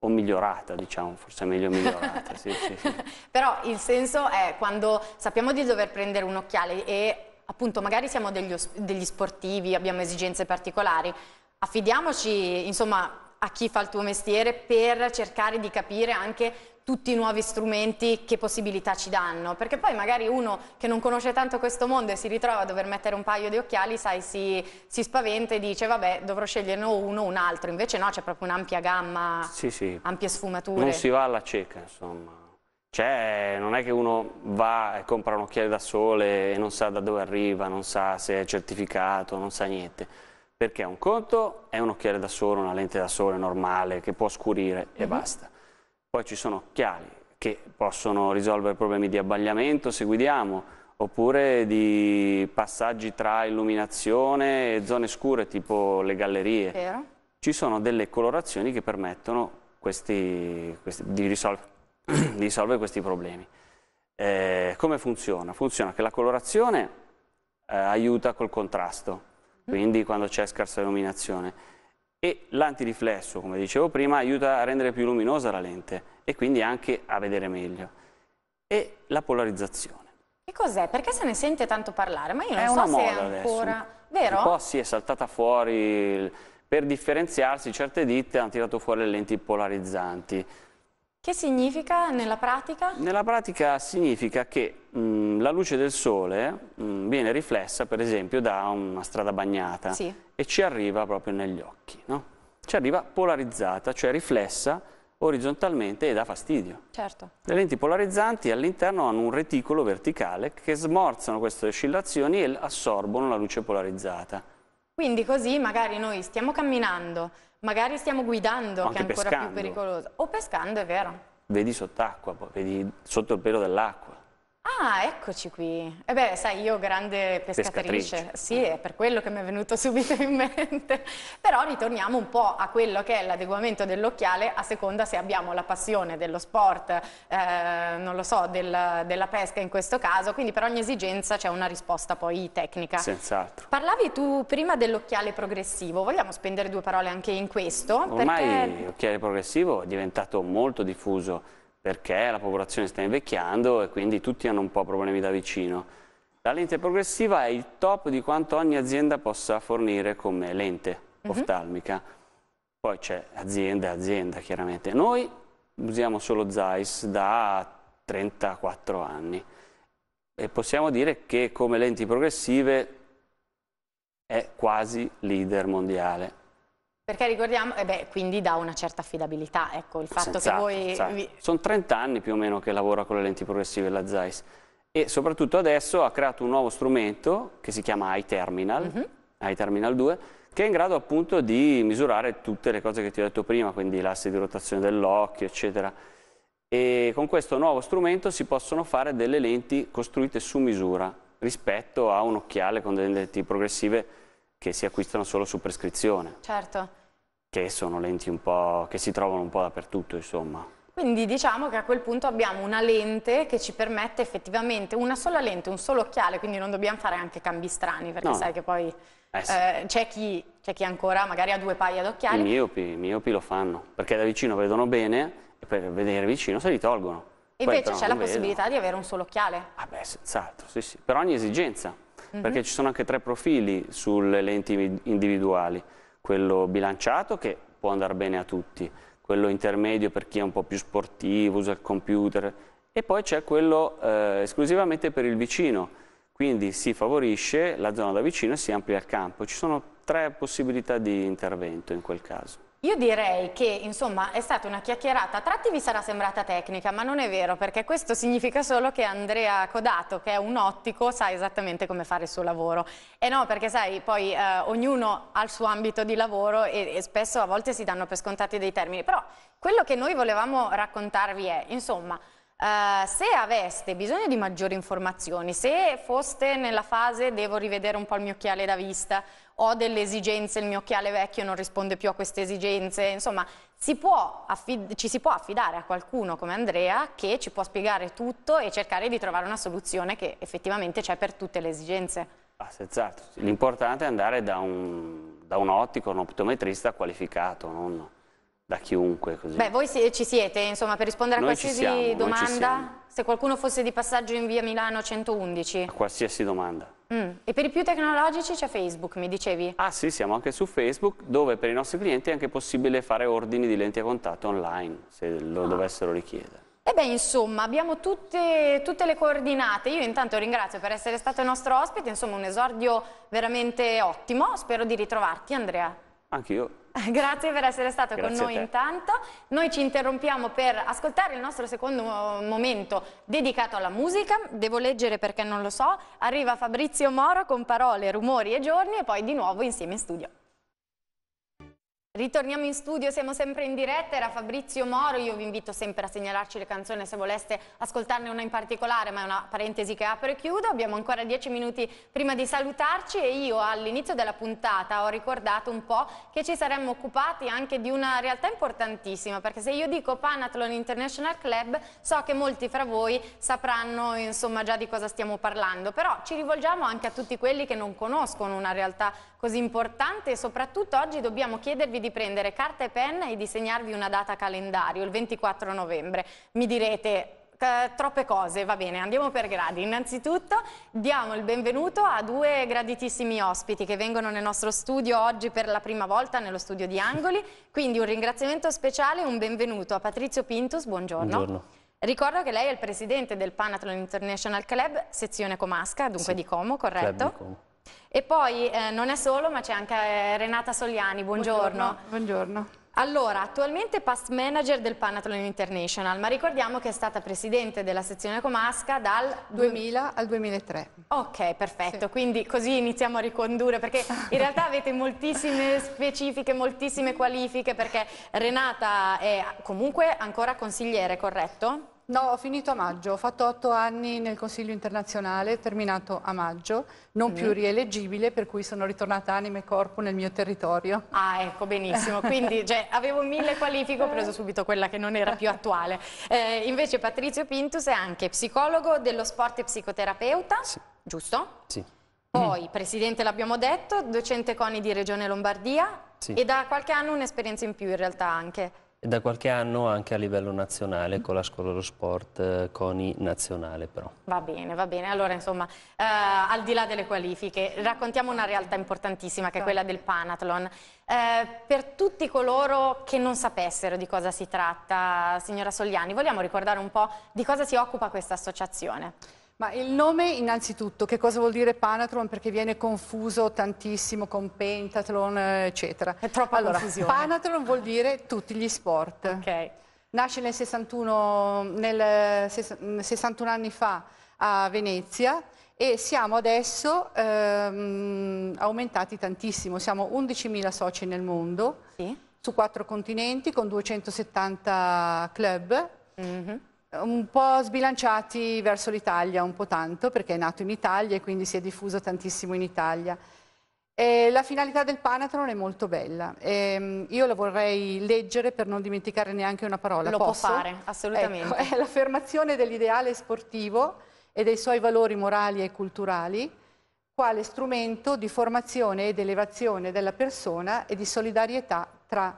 S6: o migliorata, diciamo, forse meglio migliorata. sì, sì, sì.
S3: Però il senso è quando sappiamo di dover prendere un occhiale e appunto magari siamo degli, degli sportivi, abbiamo esigenze particolari, affidiamoci insomma a chi fa il tuo mestiere per cercare di capire anche tutti i nuovi strumenti che possibilità ci danno, perché poi magari uno che non conosce tanto questo mondo e si ritrova a dover mettere un paio di occhiali, sai, si, si spaventa e dice vabbè dovrò sceglierne uno o un altro, invece no, c'è proprio un'ampia gamma, sì, sì. ampie sfumature. Non si
S6: va alla cieca, insomma. Cioè, non è che uno va e compra un occhiale da sole e non sa da dove arriva, non sa se è certificato, non sa niente. Perché un conto è un occhiale da sole, una lente da sole normale che può scurire mm -hmm. e mhm. basta poi ci sono occhiali che possono risolvere problemi di abbagliamento se guidiamo, oppure di passaggi tra illuminazione e zone scure tipo le gallerie. Vero. Ci sono delle colorazioni che permettono questi, questi, di, risolvere, di, risolvere questi problemi. Eh, come funziona? Funziona che la colorazione eh, aiuta col contrasto, mm. quindi quando c'è scarsa illuminazione e l'antiriflesso, come dicevo prima, aiuta a rendere più luminosa la lente e quindi anche a vedere meglio. E la polarizzazione.
S3: Che cos'è? Perché se ne sente tanto parlare? Ma io non è so se è ancora... Adesso. Vero? Un po' si
S6: sì, è saltata fuori... Per differenziarsi certe ditte hanno tirato fuori le lenti polarizzanti
S3: che significa nella pratica?
S6: Nella pratica significa che mh, mm, la luce del sole mh, mm, viene riflessa per esempio da una strada bagnata sì. e ci arriva proprio negli occhi, no? ci arriva polarizzata, cioè riflessa orizzontalmente e dà fastidio. Certo. Le lenti polarizzanti all'interno hanno un reticolo verticale che smorzano queste oscillazioni e assorbono la luce polarizzata.
S3: Quindi così magari noi stiamo camminando, Magari stiamo guidando, che è ancora pescando. più pericoloso. O pescando, è vero.
S6: Vedi sott'acqua, vedi sotto il pelo dell'acqua.
S3: Ah, eccoci qui. E eh beh, sai, io grande pescatrice, pescatrice. sì, è per quello che mi è venuto subito in mente. Però ritorniamo un po' a quello che è l'adeguamento dell'occhiale a seconda se abbiamo la passione dello sport, eh, non lo so, del, della pesca in questo caso, quindi per ogni esigenza c'è una risposta poi tecnica.
S4: Senz'altro.
S3: Parlavi tu prima dell'occhiale progressivo, vogliamo spendere due parole anche in questo? Ormai perché...
S6: l'occhiale progressivo è diventato molto diffuso perché la popolazione sta invecchiando e quindi tutti hanno un po' problemi da vicino. La lente progressiva è il top di quanto ogni azienda possa fornire come lente uh mhm. -huh. oftalmica. Poi c'è azienda, e azienda chiaramente. Noi usiamo solo Zeiss da 34 anni e possiamo dire che come lenti progressive è quasi leader mondiale.
S3: Perché ricordiamo, eh beh, quindi dà una certa affidabilità, ecco, il fatto senza, che voi... Vi...
S6: Sono 30 anni più o meno che lavora con le lenti progressive la Zeiss e soprattutto adesso ha creato un nuovo strumento che si chiama iTerminal, mm -hmm. iTerminal 2, che è in grado appunto di misurare tutte le cose che ti ho detto prima, quindi l'asse di rotazione dell'occhio, eccetera. E con questo nuovo strumento si possono fare delle lenti costruite su misura rispetto a un occhiale con delle lenti progressive che si acquistano solo su prescrizione. Certo. Che sono lenti un po', che si trovano un po' dappertutto, insomma.
S3: Quindi diciamo che a quel punto abbiamo una lente che ci permette effettivamente una sola lente, un solo occhiale, quindi non dobbiamo fare anche cambi strani, perché no. sai che poi eh sì. eh, c'è, chi, chi, ancora magari ha due paia d'occhiali. I
S6: miopi, I miopi lo fanno, perché da vicino vedono bene e per vedere vicino se li tolgono. E Poi invece c'è la vedono. possibilità
S3: di avere un solo occhiale? Ah beh,
S6: senz'altro, sì sì, per ogni esigenza perché mhm. ci sono anche tre profili sulle lenti individuali, quello bilanciato che può andare bene a tutti, quello intermedio per chi è un po' più sportivo, usa il computer e poi c'è quello eh, esclusivamente per il vicino, quindi si favorisce la zona da vicino e si amplia il campo, ci sono tre possibilità di intervento in quel caso.
S3: Io direi che insomma è stata una chiacchierata, a tratti vi sarà sembrata tecnica, ma non è vero perché questo significa solo che Andrea Codato, che è un ottico, sa esattamente come fare il suo lavoro. E no, perché sai, poi eh, ognuno ha il suo ambito di lavoro e, e spesso a volte si danno per scontati dei termini, però quello che noi volevamo raccontarvi è, insomma, Uh, se aveste bisogno di maggiori informazioni, se foste nella fase devo rivedere un po' il mio occhiale da vista, ho delle esigenze, il mio occhiale vecchio non risponde più a queste esigenze, insomma si ci si può affidare a qualcuno come Andrea che ci può spiegare tutto e cercare di trovare una soluzione che effettivamente c'è per tutte le esigenze. Ah,
S6: senz'altro, l'importante è andare da un, da un ottico, un optometrista qualificato, non da chiunque. Così. Beh,
S3: voi si, ci siete, insomma, per rispondere a noi qualsiasi siamo, domanda, se qualcuno fosse di passaggio in via Milano 111? A
S6: qualsiasi domanda.
S3: Mm. E per i più tecnologici c'è Facebook, mi dicevi? Ah
S6: sì, siamo anche su Facebook, dove per i nostri clienti è anche possibile fare ordini di lenti a contatto online, se lo ah. dovessero richiedere.
S3: E beh, insomma, abbiamo tutte, tutte, le coordinate. Io intanto ringrazio per essere stato il nostro ospite, insomma un esordio veramente ottimo. Spero di ritrovarti, Andrea. Anch'io. Grazie per essere stato Grazie con noi intanto. Noi ci interrompiamo per ascoltare il nostro secondo eh, momento dedicato alla musica. Devo leggere perché non lo so. Arriva Fabrizio Moro con parole, rumori e giorni e poi di nuovo insieme in studio. Ritorniamo in studio, siamo sempre in diretta, era Fabrizio Moro, io vi invito sempre a segnalarci le canzoni se voleste ascoltarne una in particolare, ma è una parentesi che apro e chiudo, abbiamo ancora dieci minuti prima di salutarci e io all'inizio della puntata ho ricordato un po' che ci saremmo occupati anche di una realtà importantissima, perché se io dico Panathlon International Club so che molti fra voi sapranno insomma già di cosa stiamo parlando, però ci rivolgiamo anche a tutti quelli che non conoscono una realtà così importante e soprattutto oggi dobbiamo chiedervi di prendere carta e penna e disegnarvi una data calendario, il 24 novembre. Mi direte, troppe cose, va bene, andiamo per gradi. Innanzitutto diamo il benvenuto a due graditissimi ospiti che vengono nel nostro studio oggi per la prima volta, nello studio di Angoli, quindi un ringraziamento speciale e un benvenuto a Patrizio Pintus, buongiorno. buongiorno. Ricordo che lei è il presidente del Panathlon International Club, sezione Comasca, dunque sì. di Como, corretto? Club di Como. E poi eh, non è solo, ma c'è anche eh, Renata Soliani, buongiorno. Buongiorno. buongiorno. Allora, attualmente past manager del Panathlon International, ma ricordiamo che è stata presidente della sezione comasca dal 2000 al 2003. Ok, perfetto, sì. quindi così iniziamo a ricondurre, perché in realtà avete moltissime specifiche, moltissime qualifiche, perché Renata è comunque ancora consigliere, corretto?
S7: No, ho finito a maggio, ho fatto otto anni nel Consiglio internazionale, terminato a maggio, non mm. più rieleggibile, per cui sono ritornata anima e corpo nel mio territorio.
S3: Ah, ecco, benissimo. Quindi cioè, avevo mille qualifiche, ho preso subito quella che non era più attuale. Eh, invece Patrizio Pintus è anche psicologo dello sport e psicoterapeuta, sì. giusto? Sì. Poi, presidente l'abbiamo detto, docente CONI di Regione Lombardia sì. e da qualche anno un'esperienza in più in realtà anche
S8: da qualche anno anche a livello nazionale con la scuola dello sport eh, CONI nazionale
S3: però. Va bene, va bene. Allora insomma, eh, al di là delle qualifiche, raccontiamo una realtà importantissima che è quella del Panathlon. Eh, per tutti coloro che non sapessero di cosa si tratta, signora Sogliani, vogliamo ricordare un po' di cosa si occupa questa associazione?
S7: Ma il nome innanzitutto, che cosa vuol dire Panathlon? Perché viene confuso tantissimo con Pentathlon, eccetera. È troppa allora, confusione. Panathlon vuol dire tutti gli sport. Ok. Nasce nel 61, nel 61 anni fa a Venezia e siamo adesso ehm, aumentati tantissimo, siamo 11.000 soci nel mondo, sì. su quattro continenti con 270 club. Mm -hmm un po' sbilanciati verso l'Italia, un po' tanto, perché è nato in Italia e quindi si è diffuso tantissimo in Italia. E la finalità del Panatron è molto bella. E ehm, io la vorrei leggere per non dimenticare neanche una parola. Lo Posso? può fare, ecco,
S3: assolutamente. Ecco, è
S7: l'affermazione dell'ideale sportivo e dei suoi valori morali e culturali quale strumento di formazione ed elevazione della persona e di solidarietà tra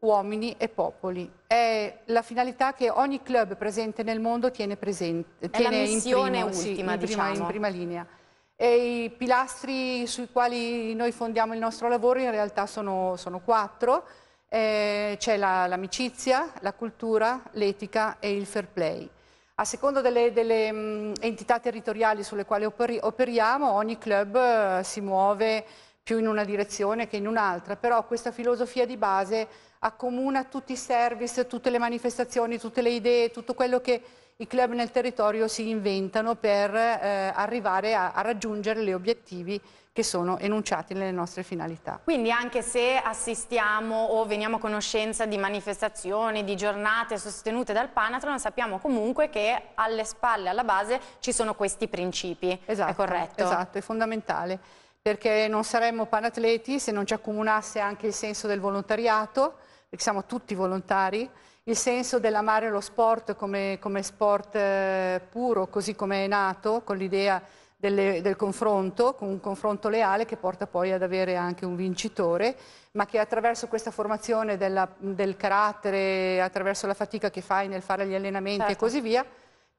S7: uomini e popoli è la finalità che ogni club presente nel mondo tiene, presente, tiene in, primo, ultima, sì, in, prima, diciamo. in prima linea. E I pilastri sui quali noi fondiamo il nostro lavoro in realtà sono, sono quattro. Eh, c'è l'amicizia, la, la cultura, l'etica e il fair play. A seconda delle, delle mh, mm, entità territoriali sulle quali operi, operiamo, ogni club eh, si muove più in una direzione che in un'altra, però questa filosofia di base accomuna tutti i service, tutte le manifestazioni, tutte le idee, tutto quello che i club nel territorio si inventano per eh, arrivare a, a raggiungere gli obiettivi che sono enunciati nelle nostre finalità.
S3: Quindi anche se assistiamo o veniamo a conoscenza di manifestazioni, di giornate sostenute dal Panatron, sappiamo comunque che alle spalle, alla base, ci sono questi principi. Esatto, è corretto? Esatto,
S7: è fondamentale, perché non saremmo panatleti se non ci accomunasse anche il senso del volontariato, perché siamo tutti volontari, il senso dell'amare lo sport come, come sport eh, puro, così come è nato, con l'idea delle, del confronto, con un confronto leale che porta poi ad avere anche un vincitore, ma che attraverso questa formazione della, del carattere, attraverso la fatica che fai nel fare gli allenamenti certo. e così via,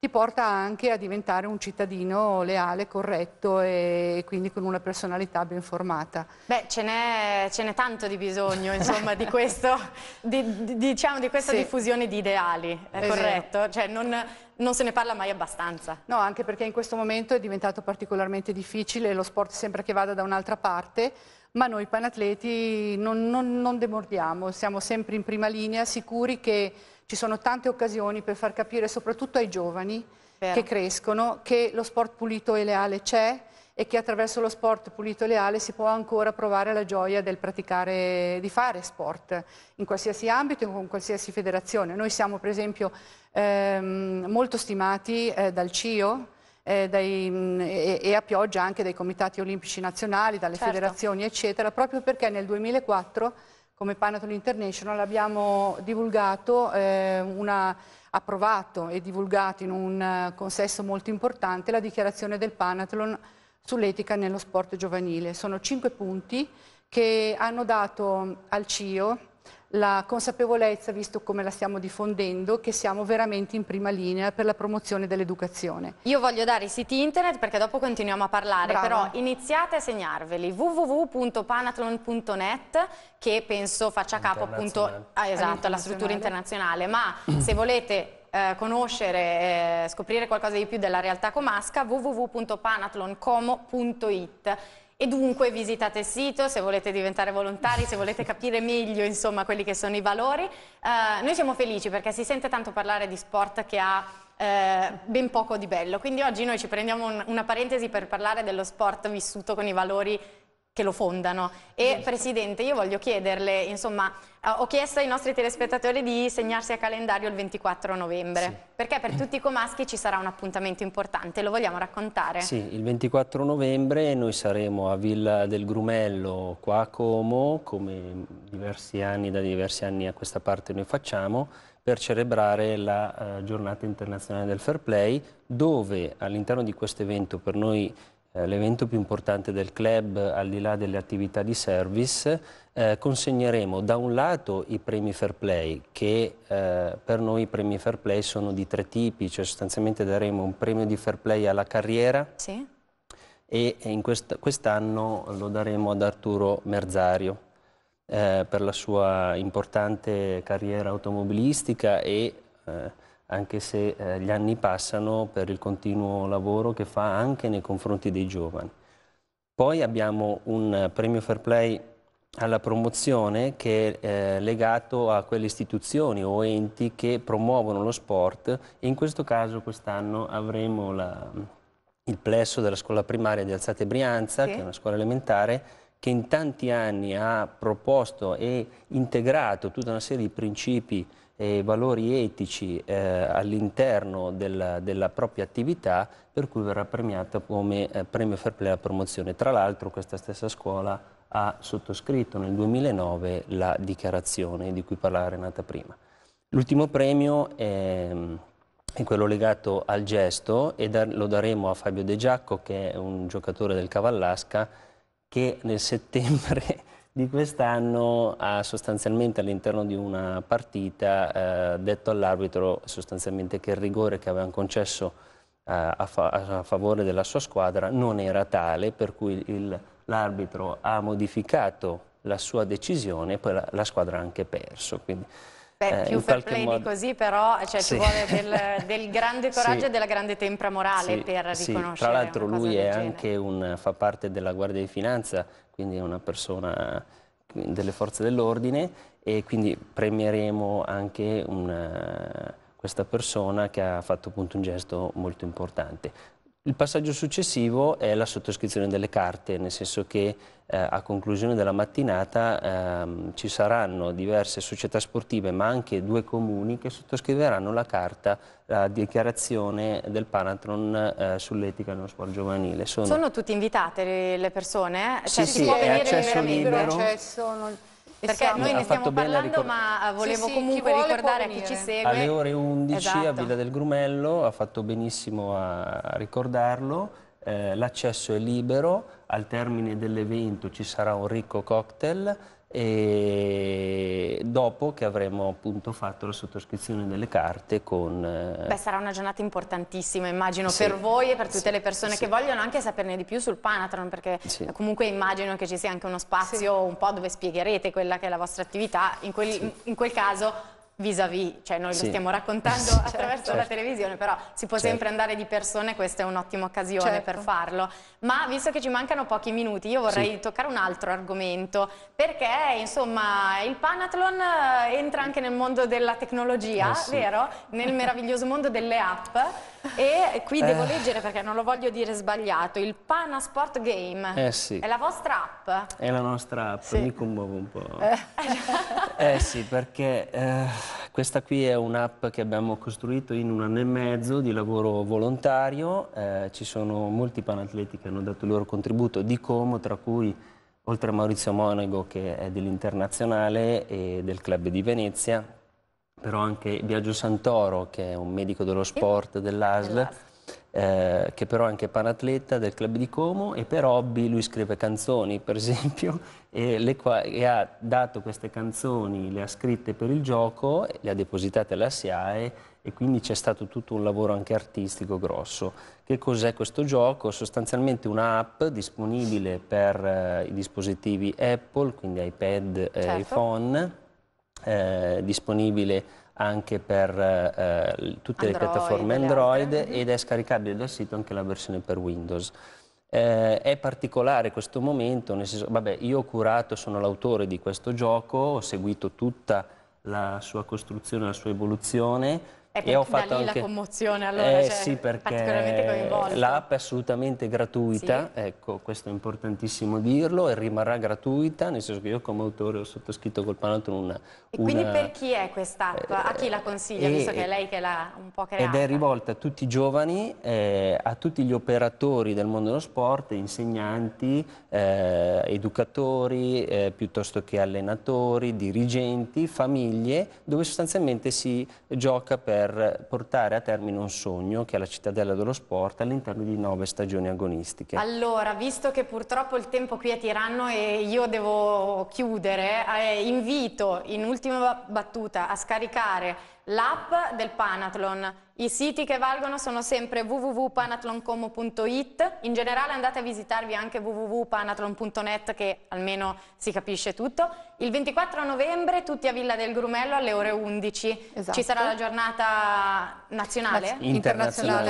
S7: ti porta anche a diventare un cittadino leale, corretto e quindi con una personalità ben formata.
S3: Beh, ce n'è, tanto di bisogno, insomma, di, questo, di, di, diciamo, di questa sì. diffusione di ideali, è esatto. corretto? Cioè, non, non se ne parla mai abbastanza. No,
S7: anche perché in questo momento è diventato particolarmente difficile, lo sport sembra che vada da un'altra parte, ma noi panatleti non, non, non demordiamo, siamo sempre in prima linea, sicuri che ci sono tante occasioni per far capire soprattutto ai giovani Vero. che crescono che lo sport pulito e leale c'è e che attraverso lo sport pulito e leale si può ancora provare la gioia del praticare, di fare sport in qualsiasi ambito e con qualsiasi federazione. Noi siamo per esempio ehm, molto stimati eh, dal CIO eh, dai, mh, mm, e, e, a pioggia anche dai comitati olimpici nazionali, dalle certo. federazioni eccetera, proprio perché nel 2004 come Panatol International abbiamo divulgato, eh, una, approvato e divulgato in un eh, consesso molto importante la dichiarazione del Panathlon sull'etica nello sport giovanile. Sono cinque punti che hanno dato al CIO la consapevolezza, visto come la stiamo diffondendo, che siamo veramente in prima linea per la promozione dell'educazione.
S3: Io voglio dare i siti internet perché dopo continuiamo a parlare, Brava. però iniziate a segnarveli www.panathlon.net che penso faccia capo appunto ah, esatto, alla struttura internazionale, ma se volete eh, conoscere, eh, scoprire qualcosa di più della realtà comasca, www.panathloncomo.it e dunque visitate il sito se volete diventare volontari, se volete capire meglio insomma, quelli che sono i valori. Eh, noi siamo felici perché si sente tanto parlare di sport che ha eh, ben poco di bello. Quindi oggi noi ci prendiamo un, una parentesi per parlare dello sport vissuto con i valori che lo fondano. E Presidente, io voglio chiederle, insomma, eh, ho chiesto ai nostri telespettatori di segnarsi a calendario il 24 novembre, sì. perché per tutti i comaschi ci sarà un appuntamento importante, lo vogliamo raccontare? Sì,
S8: il 24 novembre noi saremo a Villa del Grumello, qua a Como, come diversi anni, da diversi anni a questa parte noi facciamo, per celebrare la uh, giornata internazionale del fair play, dove all'interno di questo evento per noi eh, l'evento più importante del club, al di là delle attività di service, eh, consegneremo da un lato i premi fair play, che eh, per noi i premi fair play sono di tre tipi, cioè sostanzialmente daremo un premio di fair play alla carriera sì. e, e quest'anno quest lo daremo ad Arturo Merzario. Eh, per la sua importante carriera automobilistica e eh, anche se eh, gli anni passano per il continuo lavoro che fa anche nei confronti dei giovani. Poi abbiamo un premio Fair Play alla promozione che è eh, legato a quelle istituzioni o enti che promuovono lo sport in questo caso quest'anno avremo la, il plesso della scuola primaria di Alzate Brianza, sì. che è una scuola elementare, che in tanti anni ha proposto e integrato tutta una serie di principi e valori etici eh, all'interno della, della, propria attività per cui verrà premiata come eh, premio Fair Play alla promozione. Tra l'altro questa stessa scuola ha sottoscritto nel 2009 la dichiarazione di cui parlava Renata prima. L'ultimo premio è, è, quello legato al gesto e da, lo daremo a Fabio De Giacco che è un giocatore del Cavallasca che nel settembre di quest'anno ha sostanzialmente all'interno di una partita eh, detto all'arbitro sostanzialmente che il rigore che avevano concesso eh, a, fa a, favore della sua squadra non era tale, per cui l'arbitro ha modificato la sua decisione e poi la, la squadra ha anche perso. Quindi Beh, eh, più eh, fair play modo... di
S3: così però eh, cioè, sì. ci vuole del, del grande coraggio sì. e della grande tempra morale sì, per riconoscere Tra l'altro lui
S8: è anche un, fa parte della Guardia di Finanza, quindi è una persona delle forze dell'ordine e quindi premieremo anche una, questa persona che ha fatto appunto un gesto molto importante. Il passaggio successivo è la sottoscrizione delle carte, nel senso che eh, a conclusione della mattinata ehm, ci saranno diverse società sportive ma anche due comuni che sottoscriveranno la carta, la dichiarazione del Panatron eh, sull'etica non sport giovanile. Sono...
S3: Sono tutte invitate le persone? Cioè, sì, si sì, può venire accesso libero? libero. Accesso, non... Perché noi ne stiamo parlando, ma eh, volevo sì, sì, comunque chi ricordare a chi ci segue. Alle ore 11 esatto. a Villa
S8: del Grumello, ha fatto benissimo a ricordarlo. Eh, L'accesso è libero, al termine dell'evento ci sarà un ricco cocktail e dopo che avremo appunto fatto la sottoscrizione delle carte con... Eh, Beh,
S3: sarà una giornata importantissima immagino sì, per voi e per tutte sì, le persone sì. che vogliono anche saperne di più sul Panatron perché comunque immagino che ci sia anche uno spazio un po' dove spiegherete quella che è la vostra attività, in quel, in quel caso vis-à-vis, cioè noi sì. lo stiamo raccontando certo, attraverso certo. la televisione, però si può certo. sempre andare di persona e questa è un'ottima occasione per certo. farlo. Ma visto che ci mancano pochi minuti, io vorrei sì. toccare un altro argomento, perché insomma il Panathlon eh, entra anche nel mondo della tecnologia, eh sì. vero? Nel meraviglioso mondo delle app e qui eh. devo leggere perché non lo voglio dire sbagliato, il Panasport Game. Eh sì. È la vostra app?
S8: È la nostra app, mi commuovo un po'. Eh, eh sì, perché... Eh, questa qui è un'app che abbiamo costruito in un anno e mezzo di lavoro volontario, eh, ci sono molti panatleti che hanno dato il loro contributo di Como, tra cui oltre a Maurizio Monego che è dell'Internazionale e del Club di Venezia, però anche Biagio Santoro che è un medico dello sport dell'ASL eh, che però è anche paratleta del club di Como e per hobby lui scrive canzoni per esempio e, e, ha dato queste canzoni, le ha scritte per il gioco, le ha depositate alla SIAE e quindi c'è stato tutto un lavoro anche artistico grosso. Che cos'è questo gioco? Sostanzialmente un'app disponibile per eh, i dispositivi Apple, quindi iPad e certo. iPhone, eh, disponibile anche per eh, tutte Android, le piattaforme Android le ed è scaricabile dal sito anche la versione per Windows. Eh, è particolare questo momento, nel senso, vabbè, io ho curato, sono l'autore di questo gioco, ho seguito tutta la sua costruzione, la sua evoluzione, e, e ho fatto anche... la
S3: commozione allora, eh, cioè, sì, perché l'app
S8: è assolutamente gratuita, sì. ecco, questo è importantissimo dirlo, e rimarrà gratuita, nel senso che io come autore ho sottoscritto col Panaton una... E una... quindi per
S3: chi è quest'app? Eh, a chi la consiglia, eh, visto che eh, è lei che l'ha un po' creata? Ed è
S8: rivolta a tutti i giovani, eh, a tutti gli operatori del mondo dello sport, insegnanti, eh, educatori, piuttosto che allenatori, dirigenti, famiglie, dove sostanzialmente si gioca per per portare a termine un sogno che è la cittadella dello sport all'interno di nove stagioni agonistiche.
S3: Allora, visto che purtroppo il tempo qui è tiranno e io devo chiudere, eh, invito in ultima battuta a scaricare l'app del Panathlon. I siti che valgono sono sempre www.panathloncomo.it, in generale andate a visitarvi anche www.panathlon.net che almeno si capisce tutto. Il 24 novembre tutti a Villa del Grumello alle ore 11 esatto. ci sarà la giornata nazionale, internazionale, internazionale,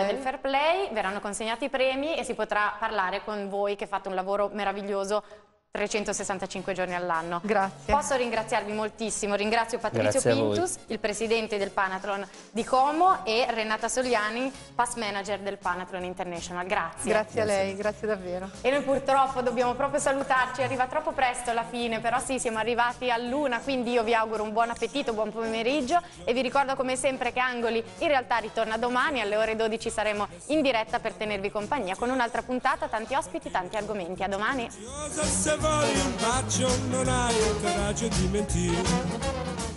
S3: internazionale del, fair del, fair play, verranno consegnati i premi e si potrà parlare con voi che fate un lavoro meraviglioso 365 giorni all'anno. Grazie. Posso ringraziarvi moltissimo, ringrazio Patrizio Grazie Pintus, il presidente del Panatron di Como e Renata Soliani, pass manager del Panatron International. Grazie. Grazie a lei,
S7: grazie davvero.
S3: E noi purtroppo dobbiamo proprio salutarci, arriva troppo presto la fine, però sì, siamo arrivati all'una, quindi io vi auguro un buon appetito, buon pomeriggio e vi ricordo come sempre che Angoli in realtà ritorna domani alle ore 12 saremo in diretta per tenervi compagnia con un'altra puntata, tanti ospiti, tanti argomenti. A domani
S2: vuole un bacio non hai il coraggio di mentire